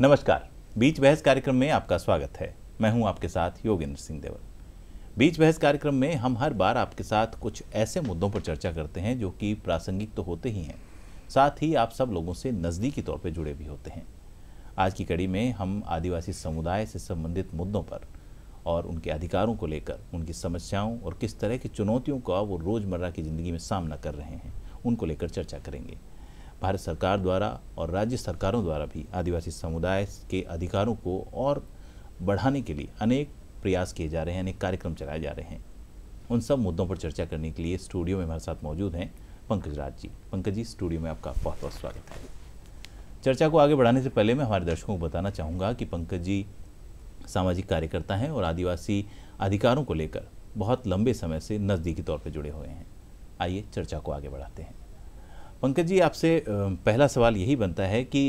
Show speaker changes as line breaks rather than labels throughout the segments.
नमस्कार बीच बहस कार्यक्रम में आपका स्वागत है मैं हूं आपके साथ योगेंद्र सिंह देवल बीच बहस कार्यक्रम में हम हर बार आपके साथ कुछ ऐसे मुद्दों पर चर्चा करते हैं जो कि प्रासंगिक तो होते ही हैं साथ ही आप सब लोगों से नज़दीकी तौर पर जुड़े भी होते हैं आज की कड़ी में हम आदिवासी समुदाय से संबंधित मुद्दों पर और उनके अधिकारों को लेकर उनकी समस्याओं और किस तरह की चुनौतियों का वो रोज़मर्रा की ज़िंदगी में सामना कर रहे हैं उनको लेकर चर्चा करेंगे भारत सरकार द्वारा और राज्य सरकारों द्वारा भी आदिवासी समुदाय के अधिकारों को और बढ़ाने के लिए अनेक प्रयास किए जा रहे हैं अनेक कार्यक्रम चलाए जा रहे हैं उन सब मुद्दों पर चर्चा करने के लिए स्टूडियो में हमारे साथ मौजूद हैं पंकज राज जी पंकज जी स्टूडियो में आपका बहुत बहुत स्वागत है चर्चा को आगे बढ़ाने से पहले मैं हमारे दर्शकों को बताना चाहूँगा कि पंकज जी सामाजिक कार्यकर्ता हैं और आदिवासी अधिकारों को लेकर बहुत लंबे समय से नज़दीकी तौर पर जुड़े हुए हैं आइए चर्चा को आगे बढ़ाते हैं पंकज जी आपसे पहला सवाल यही बनता है कि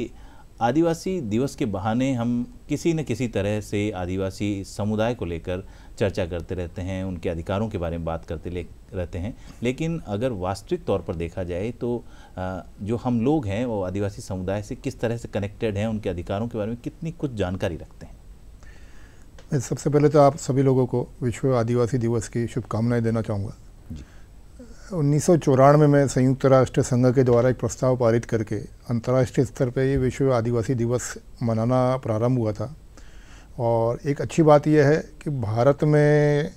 आदिवासी दिवस के बहाने हम किसी न किसी तरह से आदिवासी समुदाय को लेकर चर्चा करते रहते हैं उनके अधिकारों के बारे में बात करते ले रहते हैं लेकिन अगर वास्तविक तौर पर देखा जाए तो जो हम लोग हैं वो आदिवासी समुदाय से किस तरह से कनेक्टेड हैं उनके अधिकारों के बारे में कितनी कुछ जानकारी रखते हैं
मैं सबसे पहले तो आप सभी लोगों को विश्व आदिवासी दिवस की शुभकामनाएं देना चाहूँगा उन्नीस में संयुक्त राष्ट्र संघ के द्वारा एक प्रस्ताव पारित करके अंतर्राष्ट्रीय स्तर पर ये विश्व आदिवासी दिवस मनाना प्रारंभ हुआ था और एक अच्छी बात यह है कि भारत में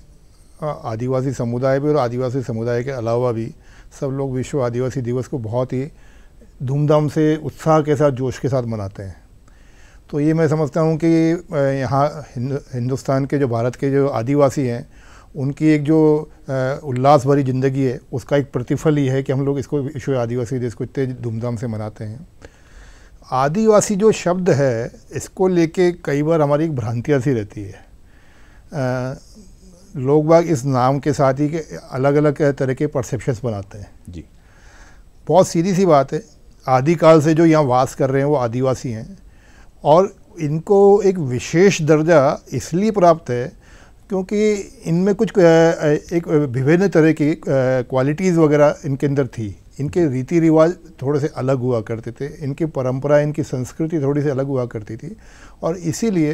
आदिवासी समुदाय भी और आदिवासी समुदाय के अलावा भी सब लोग विश्व आदिवासी दिवस को बहुत ही धूमधाम से उत्साह के साथ जोश के साथ मनाते हैं तो ये मैं समझता हूँ कि यहाँ हिंदुस्तान के जो भारत के जो आदिवासी हैं उनकी एक जो उल्लास भरी ज़िंदगी है उसका एक प्रतिफल ये है कि हम लोग इसको विश्व आदिवासी दिवस को इतने धूमधाम से मनाते हैं आदिवासी जो शब्द है इसको लेके कई बार हमारी एक भ्रांतियाँ सी रहती है आ, लोग बाग इस नाम के साथ ही के अलग अलग तरह के परसेप्शंस बनाते हैं जी बहुत सीधी सी बात है आदिकाल से जो यहाँ वास कर रहे हैं वो आदिवासी हैं और इनको एक विशेष दर्जा इसलिए प्राप्त है क्योंकि इनमें कुछ एक विभिन्न तरह की क्वालिटीज़ वगैरह इनके अंदर थी इनके रीति रिवाज थोड़े से अलग हुआ करते थे इनकी परंपरा इनकी संस्कृति थोड़ी से अलग हुआ करती थी और इसीलिए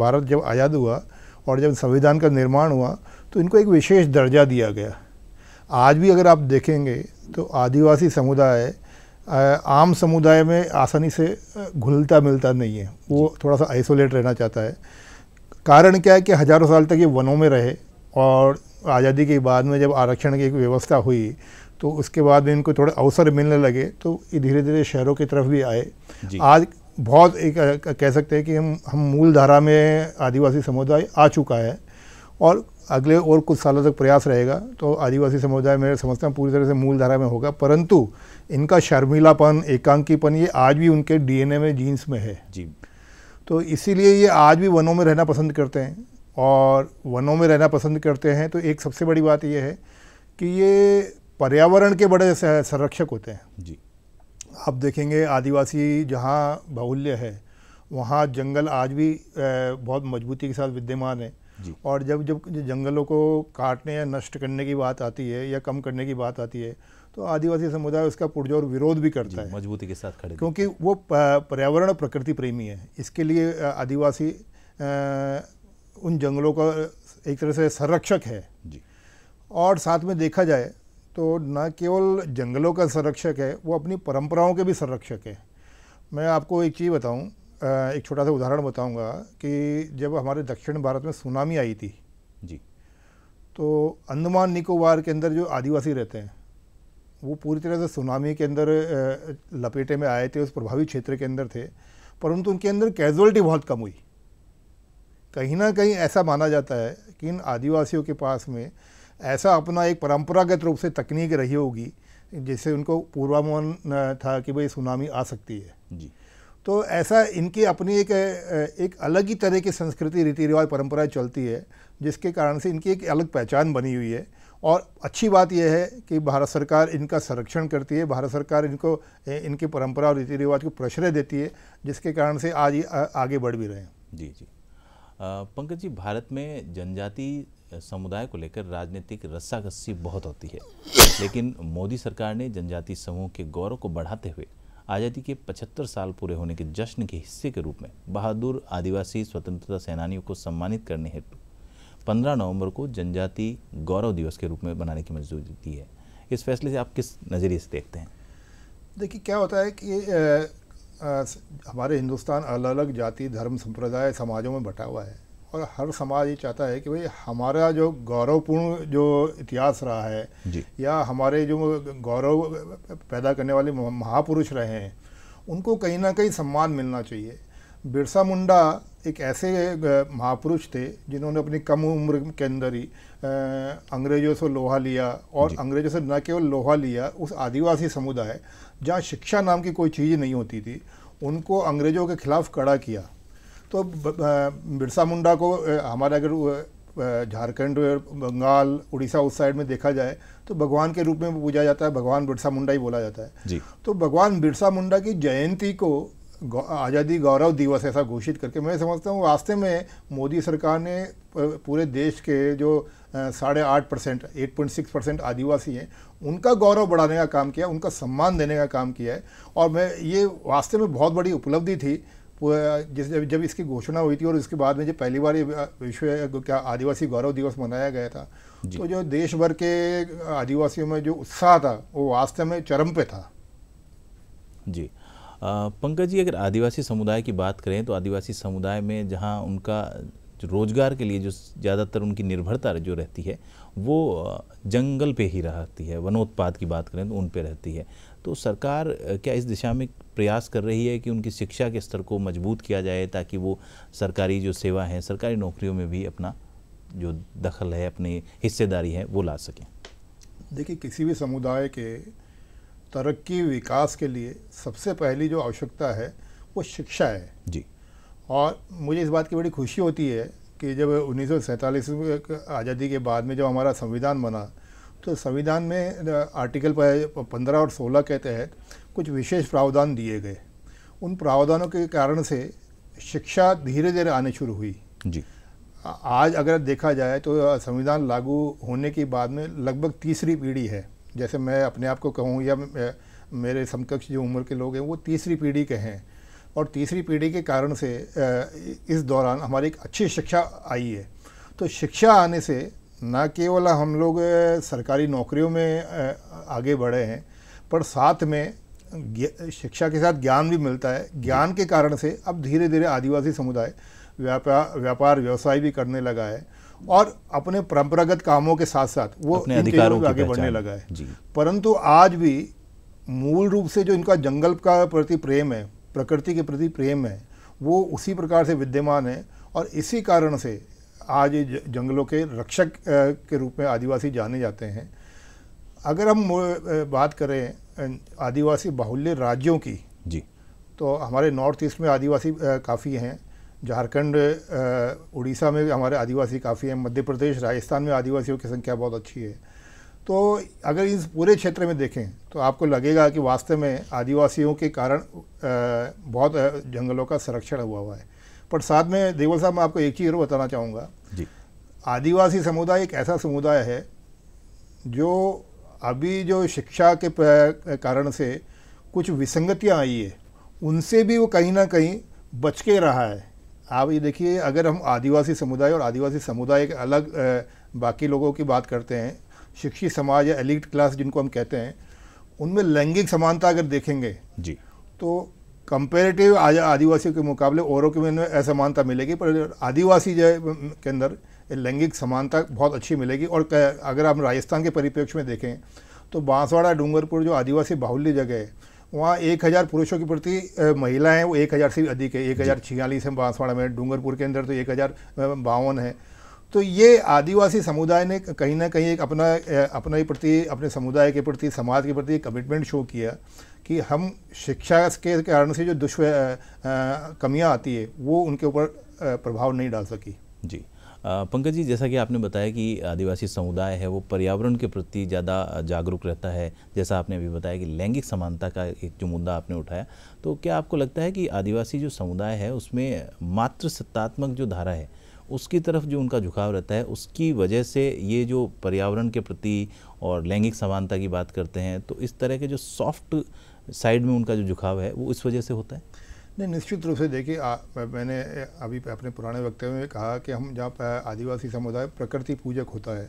भारत जब आज़ाद हुआ और जब संविधान का निर्माण हुआ तो इनको एक विशेष दर्जा दिया गया आज भी अगर आप देखेंगे तो आदिवासी समुदाय आम समुदाय में आसानी से घुलता मिलता नहीं है वो थोड़ा सा आइसोलेट रहना चाहता है कारण क्या है कि हज़ारों साल तक ये वनों में रहे और आज़ादी के बाद में जब आरक्षण की एक व्यवस्था हुई तो उसके बाद में इनको थोड़े अवसर मिलने लगे तो ये धीरे धीरे शहरों की तरफ भी आए आज बहुत एक कह सकते हैं कि हम हम मूल धारा में आदिवासी समुदाय आ चुका है और अगले और कुछ सालों तक प्रयास रहेगा तो आदिवासी समुदाय मेरे समझता हूँ पूरी तरह से मूल धारा में होगा परंतु इनका शर्मिलापन एकांकीपन ये आज भी उनके डीएनए में जीन्स में है जी तो इसीलिए ये आज भी वनों में रहना पसंद करते हैं और वनों में रहना पसंद करते हैं तो एक सबसे बड़ी बात यह है कि ये पर्यावरण के बड़े संरक्षक होते हैं जी आप देखेंगे आदिवासी जहाँ बाहुल्य है वहाँ जंगल आज भी बहुत मजबूती के साथ विद्यमान है और जब जब जंगलों को काटने या नष्ट करने की बात आती है या कम करने की बात आती है तो आदिवासी समुदाय उसका पुरजोर विरोध भी करता है मजबूती के साथ खड़े क्योंकि वो पर्यावरण प्रकृति प्रेमी है इसके लिए आदिवासी उन जंगलों का एक तरह से संरक्षक है जी और साथ में देखा जाए तो न केवल जंगलों का संरक्षक है वो अपनी परंपराओं के भी संरक्षक है मैं आपको एक चीज़ बताऊं एक छोटा सा उदाहरण बताऊंगा कि जब हमारे दक्षिण भारत में सुनामी आई थी जी तो अंडमान निकोबार के अंदर जो आदिवासी रहते हैं वो पूरी तरह से सुनामी के अंदर लपेटे में आए थे उस प्रभावित क्षेत्र के अंदर थे परंतु उनके अंदर कैजुअलिटी बहुत कम हुई कहीं ना कहीं ऐसा माना जाता है कि इन आदिवासियों के पास में ऐसा अपना एक परंपरागत रूप से तकनीक रही होगी जिससे उनको पूर्वानुमान था कि भाई सुनामी आ सकती है जी तो ऐसा इनकी अपनी एक एक अलग ही तरह की संस्कृति रीति रिवाज परंपरा चलती है जिसके कारण से इनकी एक अलग पहचान बनी हुई है और अच्छी बात यह है कि भारत सरकार इनका संरक्षण करती है भारत सरकार इनको इनकी परंपरा और रीति रिवाज को प्रश्रय देती है जिसके कारण से आज ये आगे बढ़ भी रहे हैं
जी जी पंकज जी भारत में जनजाति समुदाय को लेकर राजनीतिक रस्साकस्सी बहुत होती है लेकिन मोदी सरकार ने जनजाति समूह के गौरव को बढ़ाते हुए आज़ादी के 75 साल पूरे होने के जश्न के हिस्से के रूप में बहादुर आदिवासी स्वतंत्रता सेनानियों को सम्मानित करने हेतु 15 नवंबर को जनजाति गौरव दिवस के रूप में बनाने की मंजूरी दी है इस फैसले से आप किस नज़रिए से देखते हैं
देखिए क्या होता है कि ये हमारे हिंदुस्तान अलग अलग जाति धर्म संप्रदाय समाजों में बटा हुआ है और हर समाज ये चाहता है कि भाई हमारा जो गौरवपूर्ण जो इतिहास रहा है या हमारे जो गौरव पैदा करने वाले महापुरुष रहे हैं उनको कहीं ना कहीं सम्मान मिलना चाहिए बिरसा मुंडा एक ऐसे महापुरुष थे जिन्होंने अपनी कम उम्र के अंदर ही अंग्रेजों से लोहा लिया और अंग्रेजों से न केवल लोहा लिया उस आदिवासी समुदाय जहाँ शिक्षा नाम की कोई चीज़ नहीं होती थी उनको अंग्रेजों के खिलाफ कड़ा किया तो बिरसा मुंडा को हमारे अगर झारखंड बंगाल उड़ीसा उस साइड में देखा जाए तो भगवान के रूप में पूजा जाता है भगवान बिरसा मुंडा ही बोला जाता है जी। तो भगवान बिरसा मुंडा की जयंती को आज़ादी गौरव दिवस ऐसा घोषित करके मैं समझता हूँ वास्ते में मोदी सरकार ने पूरे देश के जो साढ़े आठ percent eight point six percent आदिवासी हैं उनका गौरव बढ़ाने का काम किया उनका सम्मान देने का काम किया है और मैं ये वास्तव में बहुत बड़ी उपलब्धि थी जिस जब, जब इसकी घोषणा हुई थी और उसके बाद में जब पहली बार विश्व क्या आदिवासी गौरव दिवस मनाया गया था तो जो देश भर के आदिवासियों में जो उत्साह था वो वास्तव में चरम पे था
जी पंकज जी अगर आदिवासी समुदाय की बात करें तो आदिवासी समुदाय में जहाँ उनका रोज़गार के लिए जो ज़्यादातर उनकी निर्भरता जो रहती है वो जंगल पे ही रहती है वनोत्पाद की बात करें तो उन पे रहती है तो सरकार क्या इस दिशा में प्रयास कर रही है कि उनकी शिक्षा के स्तर को मजबूत किया जाए ताकि वो सरकारी जो सेवा है सरकारी नौकरियों में भी अपना जो दखल है अपनी हिस्सेदारी है वो ला सकें
देखिए किसी भी समुदाय के तरक्की विकास के लिए सबसे पहली जो आवश्यकता है वो शिक्षा है जी और मुझे इस बात की बड़ी खुशी होती है कि जब उन्नीस में आज़ादी के बाद में जब हमारा संविधान बना तो संविधान में आर्टिकल पंद्रह और सोलह के तहत कुछ विशेष प्रावधान दिए गए उन प्रावधानों के कारण से शिक्षा धीरे धीरे आने शुरू हुई जी आज अगर देखा जाए तो संविधान लागू होने के बाद में लगभग तीसरी पीढ़ी है जैसे मैं अपने आप को कहूँ या मेरे समकक्ष जो उम्र के लोग हैं वो तीसरी पीढ़ी के हैं और तीसरी पीढ़ी के कारण से इस दौरान हमारी एक अच्छी शिक्षा आई है तो शिक्षा आने से न केवल हम लोग सरकारी नौकरियों में आगे बढ़े हैं पर साथ में शिक्षा के साथ ज्ञान भी मिलता है ज्ञान के कारण से अब धीरे धीरे आदिवासी समुदाय व्यापार व्यापार व्यवसाय भी करने लगा है और अपने परंपरागत कामों के साथ साथ वो अपने अधिकारों के आगे बढ़ने लगा है परंतु आज भी मूल रूप से जो इनका जंगल का प्रति प्रेम है प्रकृति के प्रति प्रेम है वो उसी प्रकार से विद्यमान है और इसी कारण से आज जंगलों के रक्षक के रूप में आदिवासी जाने जाते हैं अगर हम बात करें आदिवासी बाहुल्य राज्यों की जी तो हमारे नॉर्थ ईस्ट में आदिवासी काफ़ी हैं झारखंड उड़ीसा में हमारे आदिवासी काफ़ी हैं मध्य प्रदेश राजस्थान में आदिवासियों की संख्या बहुत अच्छी है तो अगर इस पूरे क्षेत्र में देखें तो आपको लगेगा कि वास्तव में आदिवासियों के कारण बहुत जंगलों का संरक्षण हुआ हुआ है पर साथ में देवल साहब मैं आपको एक चीज़ और बताना चाहूँगा जी आदिवासी समुदाय एक ऐसा समुदाय है जो अभी जो शिक्षा के कारण से कुछ विसंगतियाँ आई है उनसे भी वो कहीं ना कहीं बच के रहा है आप ये देखिए अगर हम आदिवासी समुदाय और आदिवासी समुदाय के अलग बाकी लोगों की बात करते हैं शिक्षित समाज या एलिट क्लास जिनको हम कहते हैं उनमें लैंगिक समानता अगर देखेंगे जी तो कंपेरेटिव आदिवासियों के मुकाबले औरों के में असमानता मिलेगी पर आदिवासी जो के अंदर लैंगिक समानता बहुत अच्छी मिलेगी और अगर हम राजस्थान के परिप्रेक्ष्य में देखें तो बांसवाड़ा डूंगरपुर जो आदिवासी बाहुल्य जगह है वहाँ एक हज़ार पुरुषों के प्रति महिलाएं हैं वो एक हज़ार से भी अधिक है एक हज़ार छियालीस है बांसवाड़ा में डूंगरपुर के अंदर तो एक हज़ार बावन है तो ये आदिवासी समुदाय ने कहीं ना कहीं एक अपना अपने प्रति अपने समुदाय के प्रति समाज के प्रति कमिटमेंट शो किया कि हम शिक्षा के कारण से जो दुष्व कमियाँ आती है वो उनके ऊपर प्रभाव नहीं डाल सकी
जी पंकज जी जैसा कि आपने बताया कि आदिवासी समुदाय है वो पर्यावरण के प्रति ज़्यादा जागरूक रहता है जैसा आपने अभी बताया कि लैंगिक समानता का एक जो मुद्दा आपने उठाया तो क्या आपको लगता है कि आदिवासी जो समुदाय है उसमें मात्र सत्तात्मक जो धारा है उसकी तरफ जो उनका झुकाव रहता है उसकी वजह से ये जो पर्यावरण के प्रति और लैंगिक समानता की बात करते हैं तो इस तरह के जो सॉफ्ट साइड में उनका जो झुकाव है वो इस वजह से होता है
नहीं निश्चित रूप से देखिए मैंने अभी अपने पुराने वक्तव्य में कहा कि हम जहाँ आदिवासी समुदाय प्रकृति पूजक होता है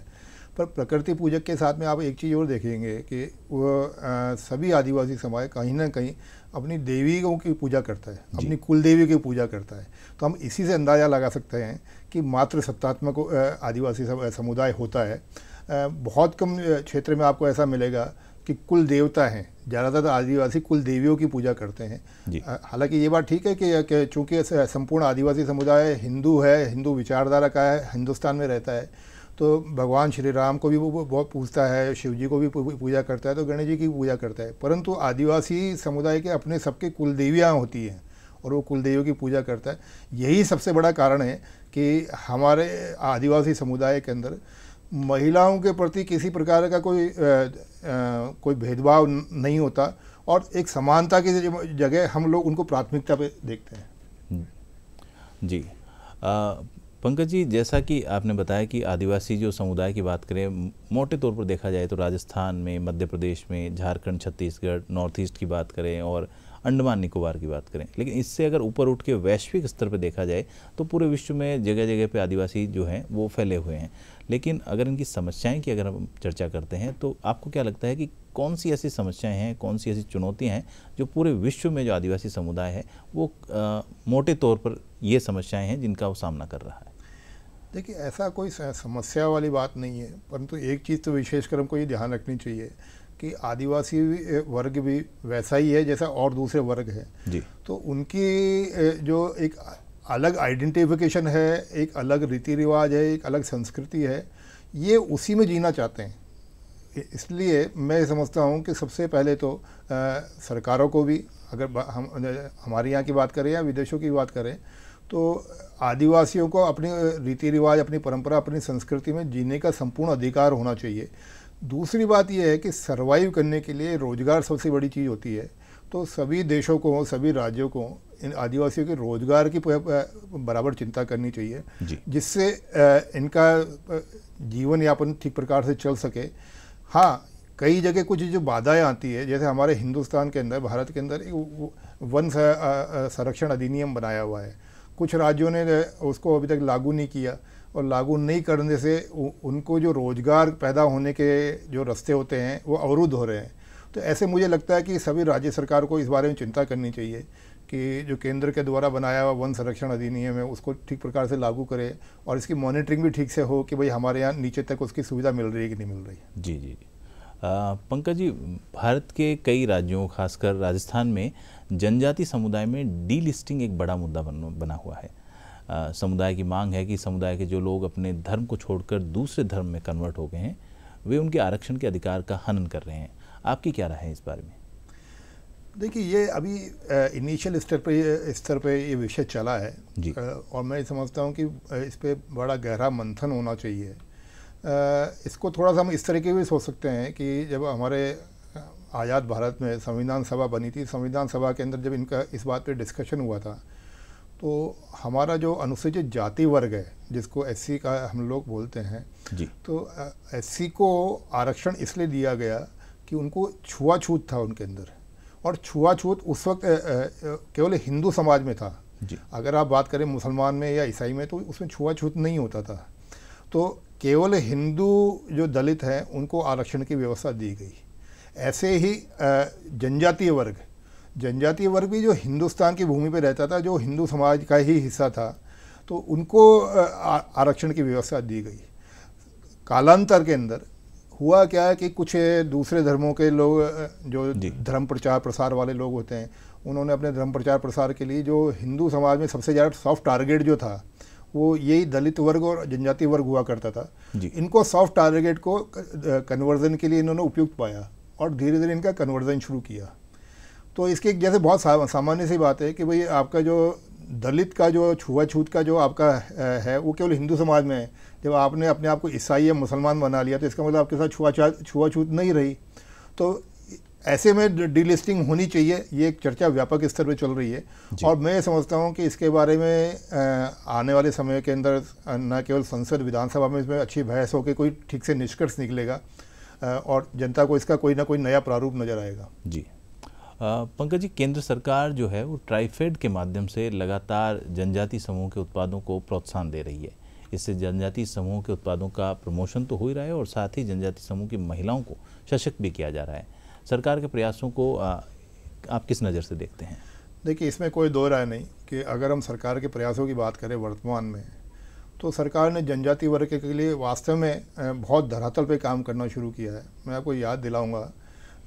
पर प्रकृति पूजक के साथ में आप एक चीज़ और देखेंगे कि वह सभी आदिवासी समाज कहीं ना कहीं अपनी देवियों की पूजा करता है अपनी कुल देवी की पूजा करता है तो हम इसी से अंदाज़ा लगा सकते हैं कि मात्र सत्तात्मक आदिवासी समुदाय होता है बहुत कम क्षेत्र में आपको ऐसा मिलेगा कि कुल देवता हैं ज़्यादातर आदिवासी कुल देवियों की पूजा करते हैं हालांकि ये बात ठीक है कि चूँकि संपूर्ण आदिवासी समुदाय हिंदू है हिंदू विचारधारा का है हिंदुस्तान में रहता है तो भगवान श्री राम को भी वो बहुत पूजता है शिव जी को भी पूजा करता है तो गणेश जी की पूजा करता है परंतु आदिवासी समुदाय के अपने सबके कुल देवियाँ होती हैं और वो कुलदेवियों की पूजा करता है यही सबसे बड़ा कारण है कि हमारे आदिवासी समुदाय के अंदर महिलाओं के प्रति किसी प्रकार का कोई आ, आ, कोई भेदभाव नहीं होता और एक समानता की जगह हम लोग उनको प्राथमिकता पे देखते हैं
हम्म। जी पंकज जी जैसा कि आपने बताया कि आदिवासी जो समुदाय की बात करें मोटे तौर पर देखा जाए तो राजस्थान में मध्य प्रदेश में झारखंड छत्तीसगढ़ नॉर्थ ईस्ट की बात करें और अंडमान निकोबार की बात करें लेकिन इससे अगर ऊपर उठ के वैश्विक स्तर पर देखा जाए तो पूरे विश्व में जगह जगह पर आदिवासी जो हैं वो फैले हुए हैं लेकिन अगर इनकी समस्याएं की अगर हम चर्चा करते हैं तो आपको क्या लगता है कि कौन सी ऐसी समस्याएं हैं कौन सी ऐसी चुनौतियां हैं जो पूरे विश्व में जो आदिवासी समुदाय है वो आ, मोटे तौर पर ये समस्याएं हैं जिनका वो सामना कर रहा है
देखिए ऐसा कोई समस्या वाली बात नहीं है परंतु एक चीज़ तो विशेषकर हमको ये ध्यान रखनी चाहिए कि आदिवासी वर्ग भी वैसा ही है जैसा और दूसरे वर्ग है जी तो उनकी जो एक अलग आइडेंटिफिकेशन है एक अलग रीति रिवाज है एक अलग संस्कृति है ये उसी में जीना चाहते हैं इसलिए मैं समझता हूँ कि सबसे पहले तो आ, सरकारों को भी अगर हम हमारे यहाँ की बात करें या विदेशों की बात करें तो आदिवासियों को अपनी रीति रिवाज अपनी परंपरा अपनी संस्कृति में जीने का संपूर्ण अधिकार होना चाहिए दूसरी बात यह है कि सर्वाइव करने के लिए रोज़गार सबसे बड़ी चीज़ होती है तो सभी देशों को सभी राज्यों को इन आदिवासियों के रोजगार की बराबर चिंता करनी चाहिए जिससे इनका जीवन यापन ठीक प्रकार से चल सके हाँ कई जगह कुछ जो बाधाएं आती है जैसे हमारे हिंदुस्तान के अंदर भारत के अंदर एक वन संरक्षण अधिनियम बनाया हुआ है कुछ राज्यों ने उसको अभी तक लागू नहीं किया और लागू नहीं करने से उनको जो रोज़गार पैदा होने के जो रास्ते होते हैं वो अवरुद्ध हो रहे हैं तो ऐसे मुझे लगता है कि सभी राज्य सरकार को इस बारे में चिंता करनी चाहिए कि जो केंद्र के द्वारा बनाया हुआ वन संरक्षण अधिनियम है उसको ठीक प्रकार से लागू करे और इसकी मॉनिटरिंग भी ठीक से हो कि भाई हमारे यहाँ नीचे तक उसकी सुविधा मिल रही है कि नहीं मिल रही
है जी जी पंकज जी भारत के कई राज्यों खासकर राजस्थान में जनजाति समुदाय में डीलिस्टिंग एक बड़ा मुद्दा बन, बना हुआ है समुदाय की मांग है कि समुदाय के जो लोग अपने धर्म को छोड़कर दूसरे धर्म में कन्वर्ट हो गए हैं वे उनके आरक्षण के अधिकार का हनन कर रहे हैं आपकी क्या राय है इस बारे में
देखिए ये अभी इनिशियल स्तर पर स्तर पर ये विषय चला है जी। और मैं समझता हूँ कि इस पर बड़ा गहरा मंथन होना चाहिए इसको थोड़ा सा हम इस तरीके भी सोच सकते हैं कि जब हमारे आज़ाद भारत में संविधान सभा बनी थी संविधान सभा के अंदर जब इनका इस बात पे डिस्कशन हुआ था तो हमारा जो अनुसूचित जाति वर्ग है जिसको एस का हम लोग बोलते हैं जी। तो एस को आरक्षण इसलिए दिया गया कि उनको छुआछूत था उनके अंदर और छुआछूत उस वक्त केवल हिंदू समाज में था अगर आप बात करें मुसलमान में या ईसाई में तो उसमें छुआछूत नहीं होता था तो केवल हिंदू जो दलित हैं उनको आरक्षण की व्यवस्था दी गई ऐसे ही जनजातीय वर्ग जनजातीय वर्ग भी जो हिंदुस्तान की भूमि पर रहता था जो हिंदू समाज का ही हिस्सा था तो उनको आरक्षण की व्यवस्था दी गई कालांतर के अंदर हुआ क्या है कि कुछ दूसरे धर्मों के लोग जो धर्म प्रचार प्रसार वाले लोग होते हैं उन्होंने अपने धर्म प्रचार प्रसार के लिए जो हिंदू समाज में सबसे ज़्यादा सॉफ्ट टारगेट जो था वो यही दलित वर्ग और जनजाति वर्ग हुआ करता था इनको सॉफ्ट टारगेट को कन्वर्जन के लिए इन्होंने उपयुक्त पाया और धीरे धीरे इनका कन्वर्जन शुरू किया तो इसके एक जैसे बहुत सामान्य सी बात है कि भाई आपका जो दलित का जो छुआछूत का जो आपका है वो केवल हिंदू समाज में है जब आपने अपने आप को ईसाई या मुसलमान बना लिया तो इसका मतलब आपके साथ छुआछूत छुआछूत नहीं रही तो ऐसे में डीलिस्टिंग होनी चाहिए ये एक चर्चा व्यापक स्तर पर चल रही है और मैं समझता हूँ कि इसके बारे में आने वाले समय के अंदर न केवल संसद विधानसभा में इसमें अच्छी बहस होकर कोई ठीक से निष्कर्ष निकलेगा और जनता को इसका कोई ना कोई नया प्रारूप नजर आएगा
जी पंकज जी केंद्र सरकार जो है वो ट्राईफेड के माध्यम से लगातार जनजाति समूह के उत्पादों को प्रोत्साहन दे रही है इससे जनजाति समूह के उत्पादों का प्रमोशन तो हो ही रहा है और साथ ही जनजाति समूह की महिलाओं को सशक्त भी किया जा रहा है सरकार के प्रयासों को आप किस नज़र से देखते हैं
देखिए इसमें कोई दो राय नहीं कि अगर हम सरकार के प्रयासों की बात करें वर्तमान में तो सरकार ने जनजाति वर्ग के लिए वास्तव में बहुत धरातल पर काम करना शुरू किया है मैं आपको याद दिलाऊंगा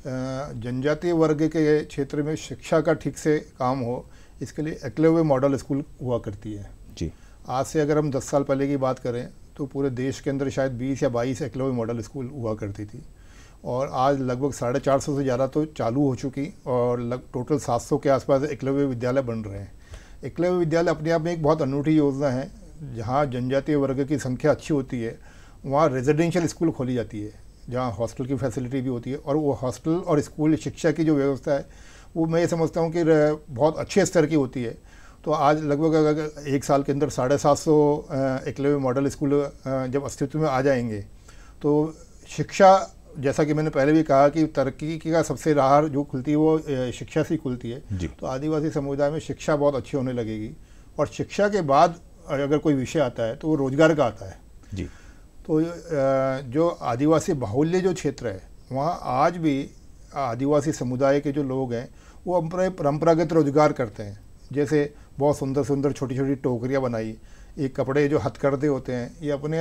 जनजातीय वर्ग के क्षेत्र में शिक्षा का ठीक से काम हो इसके लिए एकलव्य मॉडल स्कूल हुआ करती है जी आज से अगर हम 10 साल पहले की बात करें तो पूरे देश के अंदर शायद 20 या 22 एकलव्य मॉडल स्कूल हुआ करती थी और आज लगभग साढ़े चार सौ से ज़्यादा तो चालू हो चुकी और लग टोटल सात सौ के आसपास एकलव्य विद्यालय बन रहे हैं एकलव्य विद्यालय अपने आप में एक बहुत अनूठी योजना है जहाँ जनजातीय वर्ग की संख्या अच्छी होती है वहाँ रेजिडेंशियल स्कूल खोली जाती है जहाँ हॉस्टल की फैसिलिटी भी होती है और वो हॉस्टल और स्कूल शिक्षा की जो व्यवस्था है वो मैं ये समझता हूँ कि बहुत अच्छे स्तर की होती है तो आज लगभग अगर एक साल के अंदर साढ़े सात सौ एकलव्य मॉडल स्कूल जब अस्तित्व में आ जाएंगे तो शिक्षा जैसा कि मैंने पहले भी कहा कि तरक्की का सबसे राह जो खुलती है वो शिक्षा से खुलती है तो आदिवासी समुदाय में शिक्षा बहुत अच्छी होने लगेगी और शिक्षा के बाद अगर कोई विषय आता है तो वो रोजगार का आता है जी तो जो आदिवासी बाहुल्य जो क्षेत्र है वहाँ आज भी आदिवासी समुदाय के जो लोग हैं वो अपने परंपरागत रोजगार करते हैं जैसे बहुत सुंदर सुंदर छोटी छोटी टोकरियाँ बनाई ये कपड़े जो हथकरदे होते हैं ये अपने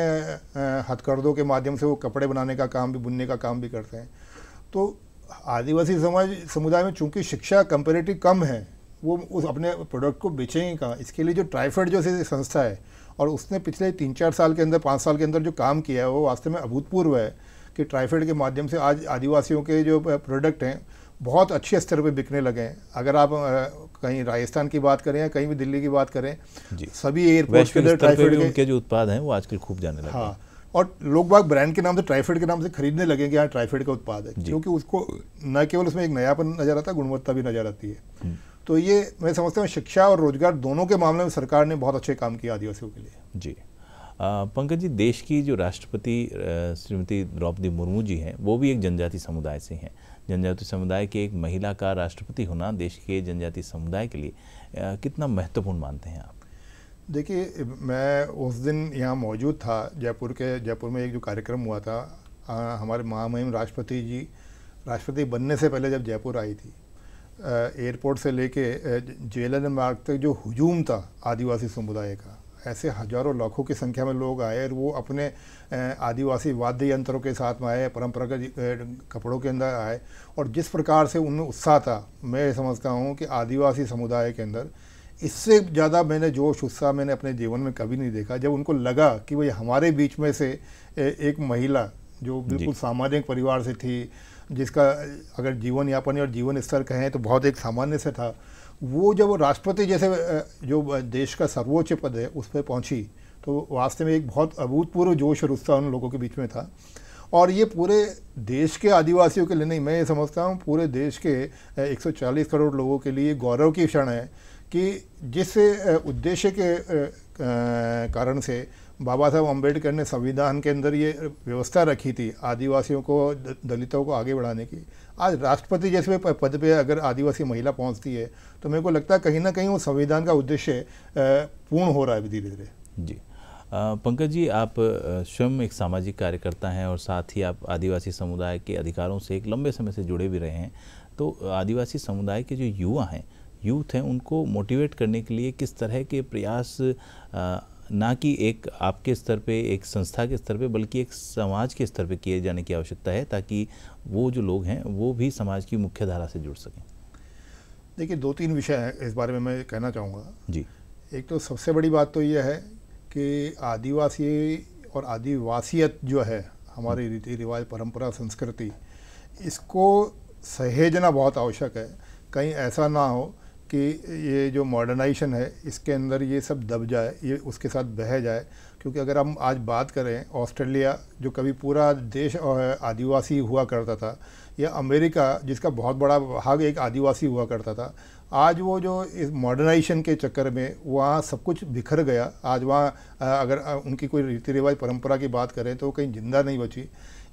हथकरदों के माध्यम से वो कपड़े बनाने का काम भी बुनने का काम भी करते हैं तो आदिवासी समाज समुदाय में चूंकि शिक्षा कंपेरेटिव कम है वो उस अपने प्रोडक्ट को बेचेंगे कहाँ इसके लिए जो ट्राइफेड जैसे संस्था है और उसने पिछले तीन चार साल के अंदर पाँच साल के अंदर जो काम किया है वो वास्तव में अभूतपूर्व है कि ट्राइफेड के माध्यम से आज आदिवासियों के जो प्रोडक्ट हैं बहुत अच्छे स्तर पे बिकने लगे हैं अगर आप कहीं राजस्थान की बात करें या कहीं भी दिल्ली की बात करें सभी एयरपोर्ट के अंदर ट्राइफेड
के जो उत्पाद हैं वो आजकल खूब जाने लगे हाँ
और लोग बाग ब्रांड के नाम से ट्राइफेड के नाम से खरीदने लगे कि हाँ ट्राइफेड का उत्पाद है क्योंकि उसको न केवल उसमें एक नयापन नज़र आता है गुणवत्ता भी नज़र आती है हम्म। तो ये मैं समझता हूँ शिक्षा और रोजगार दोनों के मामले में सरकार ने बहुत अच्छे काम किया आदिवासियों के
लिए जी पंकज जी देश की जो राष्ट्रपति श्रीमती द्रौपदी मुर्मू जी हैं वो भी एक जनजाति समुदाय से हैं जनजाति समुदाय की एक महिला का राष्ट्रपति होना देश के जनजाति समुदाय के लिए आ, कितना महत्वपूर्ण मानते हैं आप
देखिए मैं उस दिन यहाँ मौजूद था जयपुर के जयपुर में एक जो कार्यक्रम हुआ था आ, हमारे महामहिम राष्ट्रपति जी राष्ट्रपति बनने से पहले जब जयपुर आई थी एयरपोर्ट से लेके जेलन मार्ग तक जो हजूम था आदिवासी समुदाय का ऐसे हजारों लाखों की संख्या में लोग आए और वो अपने आदिवासी वाद्य यंत्रों के साथ में आए परंपरागत कपड़ों के अंदर आए और जिस प्रकार से उनमें उत्साह था मैं समझता हूँ कि आदिवासी समुदाय के अंदर इससे ज़्यादा मैंने जोश उत्साह मैंने अपने जीवन में कभी नहीं देखा जब उनको लगा कि भाई हमारे बीच में से एक महिला जो बिल्कुल सामाजिक परिवार से थी जिसका अगर जीवन यापन और जीवन स्तर कहें तो बहुत एक सामान्य से था वो जब राष्ट्रपति जैसे जो देश का सर्वोच्च पद है उस पर पहुंची तो वास्तव में एक बहुत अभूतपूर्व जोश और उत्साह उन लोगों के बीच में था और ये पूरे देश के आदिवासियों के लिए नहीं मैं ये समझता हूँ पूरे देश के 140 करोड़ लोगों के लिए गौरव की क्षण है कि जिस उद्देश्य के कारण से बाबा साहब अम्बेडकर ने संविधान के अंदर ये व्यवस्था रखी थी आदिवासियों को दलितों को आगे बढ़ाने की आज राष्ट्रपति जैसे पद पे अगर आदिवासी महिला पहुंचती है तो मेरे को लगता है कहीं ना कहीं वो संविधान का उद्देश्य पूर्ण हो रहा है धीरे धीरे जी
पंकज जी आप स्वयं एक सामाजिक कार्यकर्ता हैं और साथ ही आप आदिवासी समुदाय के अधिकारों से एक लंबे समय से जुड़े भी रहे हैं तो आदिवासी समुदाय के जो युवा हैं यूथ हैं उनको मोटिवेट करने के लिए किस तरह के प्रयास ना कि एक आपके स्तर पे एक संस्था के स्तर पे बल्कि एक समाज के स्तर पे किए जाने की आवश्यकता है ताकि वो जो लोग हैं वो भी समाज की मुख्य धारा से जुड़ सकें
देखिए दो तीन विषय हैं इस बारे में मैं कहना चाहूँगा जी एक तो सबसे बड़ी बात तो यह है कि आदिवासी और आदिवासियत जो है हमारी हम्म। रीति रिवाज परंपरा संस्कृति इसको सहेजना बहुत आवश्यक है कहीं ऐसा ना हो कि ये जो मॉडर्नाइजेशन है इसके अंदर ये सब दब जाए ये उसके साथ बह जाए क्योंकि अगर हम आज बात करें ऑस्ट्रेलिया जो कभी पूरा देश आदिवासी हुआ करता था या अमेरिका जिसका बहुत बड़ा भाग एक आदिवासी हुआ करता था आज वो जो इस मॉडर्नाइजेशन के चक्कर में वहाँ सब कुछ बिखर गया आज वहाँ अगर उनकी कोई रीति रिवाज परंपरा की बात करें तो कहीं जिंदा नहीं बची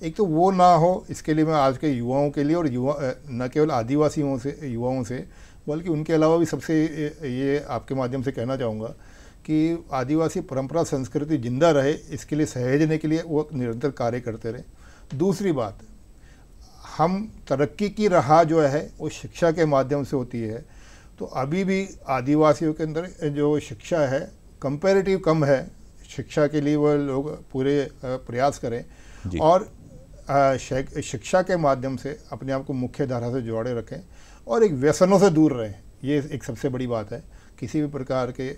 एक तो वो ना हो इसके लिए मैं आज के युवाओं के लिए और युवा न केवल आदिवासियों से युवाओं से बल्कि उनके अलावा भी सबसे ये आपके माध्यम से कहना चाहूँगा कि आदिवासी परंपरा संस्कृति जिंदा रहे इसके लिए सहेजने के लिए वो निरंतर कार्य करते रहे दूसरी बात हम तरक्की की राह जो है वो शिक्षा के माध्यम से होती है तो अभी भी आदिवासियों के अंदर जो शिक्षा है कंपेरेटिव कम है शिक्षा के लिए वह लोग पूरे प्रयास करें और शिक्षा के माध्यम से अपने आप को मुख्य धारा से जोड़े रखें और एक व्यसनों से दूर रहें ये एक सबसे बड़ी बात है किसी भी प्रकार के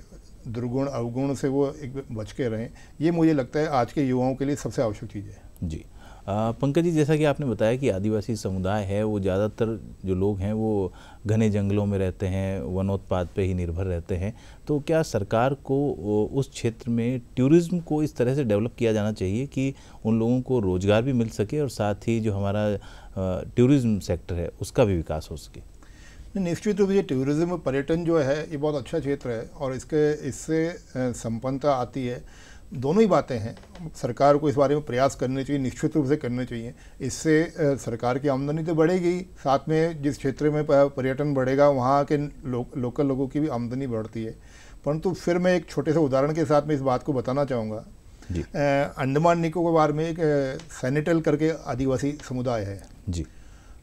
दुर्गुण अवगुण से वो एक बच के रहें ये मुझे लगता है आज के युवाओं के लिए सबसे आवश्यक चीज़ है
जी पंकज जी जैसा कि आपने बताया कि आदिवासी समुदाय है वो ज़्यादातर जो लोग हैं वो घने जंगलों में रहते हैं वनोत्पाद पे ही निर्भर रहते हैं तो क्या सरकार को उस क्षेत्र में टूरिज़्म को इस तरह से डेवलप किया जाना चाहिए कि उन लोगों को रोज़गार भी मिल सके और साथ ही जो हमारा टूरिज़्म सेक्टर है उसका भी विकास हो सके
निश्चित रूप से टूरिज़्म पर्यटन जो है ये बहुत अच्छा क्षेत्र है और इसके इससे संपन्नता आती है दोनों ही बातें हैं सरकार को इस बारे में प्रयास करने चाहिए निश्चित रूप से करने चाहिए इससे सरकार की आमदनी तो बढ़ेगी साथ में जिस क्षेत्र में पर्यटन बढ़ेगा वहाँ के लो, लोकल लोगों की भी आमदनी बढ़ती है परंतु फिर मैं एक छोटे से उदाहरण के साथ में इस बात को बताना चाहूँगा अंडमान निकोबार में एक सैनिटल करके आदिवासी समुदाय है जी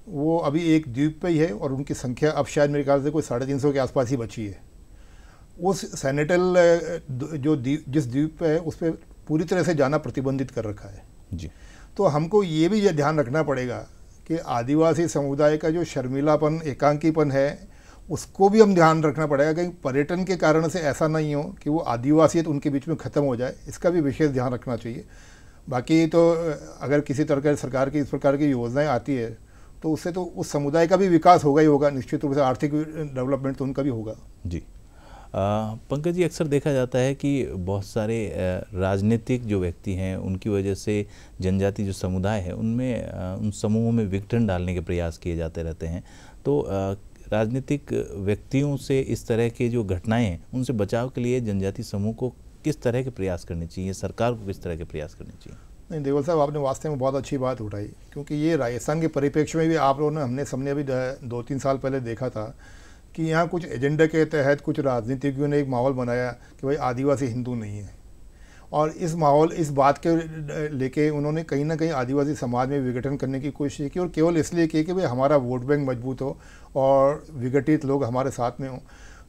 वो अभी एक द्वीप पे ही है और उनकी संख्या अब शायद मेरे ख्याल से कोई साढ़े तीन सौ के आसपास ही बची है उस सैनिटल जो द्वीप जिस द्वीप पे है उस पर पूरी तरह से जाना प्रतिबंधित कर रखा है जी तो हमको ये भी ध्यान रखना पड़ेगा कि आदिवासी समुदाय का जो शर्मिलापन एकांकीपन है उसको भी हम ध्यान रखना पड़ेगा कहीं पर्यटन के कारण से ऐसा नहीं हो कि वो आदिवासियत उनके बीच में ख़त्म हो जाए इसका भी विशेष ध्यान रखना चाहिए बाकी तो अगर किसी तरह सरकार की इस प्रकार की योजनाएं आती है तो उससे तो उस समुदाय का भी विकास होगा ही होगा निश्चित रूप से आर्थिक डेवलपमेंट तो उनका भी होगा
जी पंकज जी अक्सर देखा जाता है कि बहुत सारे राजनीतिक जो व्यक्ति हैं उनकी वजह से जनजाति जो समुदाय है उनमें उन समूहों में विघटन डालने के प्रयास किए जाते रहते हैं तो राजनीतिक व्यक्तियों से इस तरह के जो घटनाएं हैं उनसे बचाव के लिए जनजाति समूह को किस तरह के प्रयास करने चाहिए सरकार को किस तरह के प्रयास करने चाहिए
नहीं देवल साहब आपने वास्तव में बहुत अच्छी बात उठाई क्योंकि ये राजस्थान के परिप्रेक्ष्य में भी आप लोगों ने हमने सबने अभी दो तीन साल पहले देखा था कि यहाँ कुछ एजेंडे के तहत कुछ राजनीतिज्ञों ने एक माहौल बनाया कि भाई आदिवासी हिंदू नहीं है और इस माहौल इस बात के लेके उन्होंने कहीं ना कहीं आदिवासी समाज में विघटन करने की कोशिश की और केवल इसलिए की कि भाई हमारा वोट बैंक मजबूत हो और विघटित लोग हमारे साथ में हों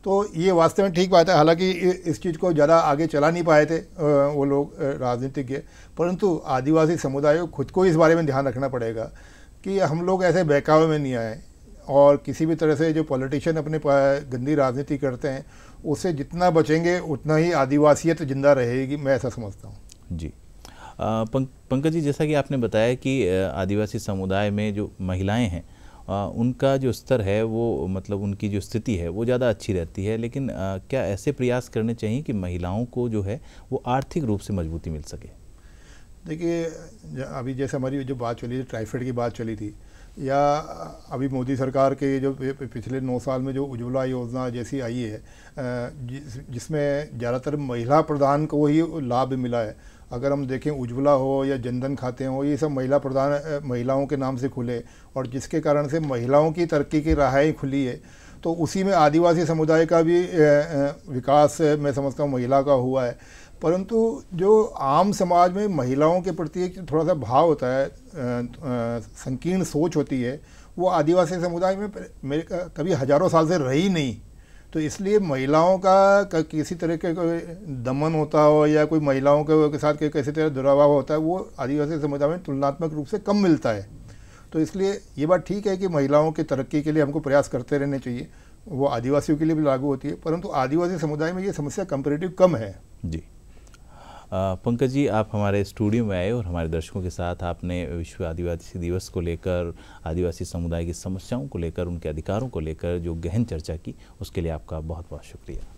तो ये वास्तव में ठीक बात है हालांकि इस चीज़ को ज़्यादा आगे चला नहीं पाए थे वो लोग राजनीतिज्ञ परंतु आदिवासी समुदाय को खुद को इस बारे में ध्यान रखना पड़ेगा कि हम लोग ऐसे बहकावे में नहीं आए और किसी भी तरह से जो पॉलिटिशियन अपने गंदी राजनीति करते हैं उससे जितना बचेंगे उतना ही आदिवासियत जिंदा रहेगी मैं ऐसा समझता
हूँ जी पंकज जी जैसा कि आपने बताया कि आदिवासी समुदाय में जो महिलाएं हैं उनका जो स्तर है वो मतलब उनकी जो स्थिति है वो ज़्यादा अच्छी रहती है लेकिन क्या ऐसे प्रयास करने चाहिए कि महिलाओं को जो है वो आर्थिक रूप से मजबूती मिल सके
देखिए अभी जैसे हमारी जो बात चली थी ट्राइफेड की बात चली थी या अभी मोदी सरकार के जो पिछले नौ साल में जो उज्ज्वला योजना जैसी आई है जिस, जिसमें ज़्यादातर महिला प्रधान को ही लाभ मिला है अगर हम देखें उज्ज्वला हो या जनधन खाते हो ये सब महिला प्रधान महिलाओं के नाम से खुले और जिसके कारण से महिलाओं की तरक्की की राहें खुली है तो उसी में आदिवासी समुदाय का भी विकास मैं समझता हूँ महिला का हुआ है परंतु जो आम समाज में महिलाओं के प्रति एक थोड़ा सा भाव होता है संकीर्ण सोच होती है वो आदिवासी समुदाय में मेरे कभी हजारों साल से रही नहीं तो इसलिए महिलाओं का किसी तरह के कोई दमन होता हो या कोई महिलाओं के साथ के किसी तरह दुराभाव होता है वो आदिवासी समुदाय में तुलनात्मक रूप से कम मिलता है तो इसलिए ये बात ठीक है कि महिलाओं की तरक्की के लिए हमको प्रयास करते रहने चाहिए वो आदिवासियों के लिए भी लागू होती है परंतु आदिवासी समुदाय में ये समस्या कंपेरेटिव कम है
जी पंकज जी आप हमारे स्टूडियो में आए और हमारे दर्शकों के साथ आपने विश्व आदिवासी दिवस को लेकर आदिवासी समुदाय की समस्याओं को लेकर उनके अधिकारों को लेकर जो गहन चर्चा की उसके लिए आपका बहुत बहुत शुक्रिया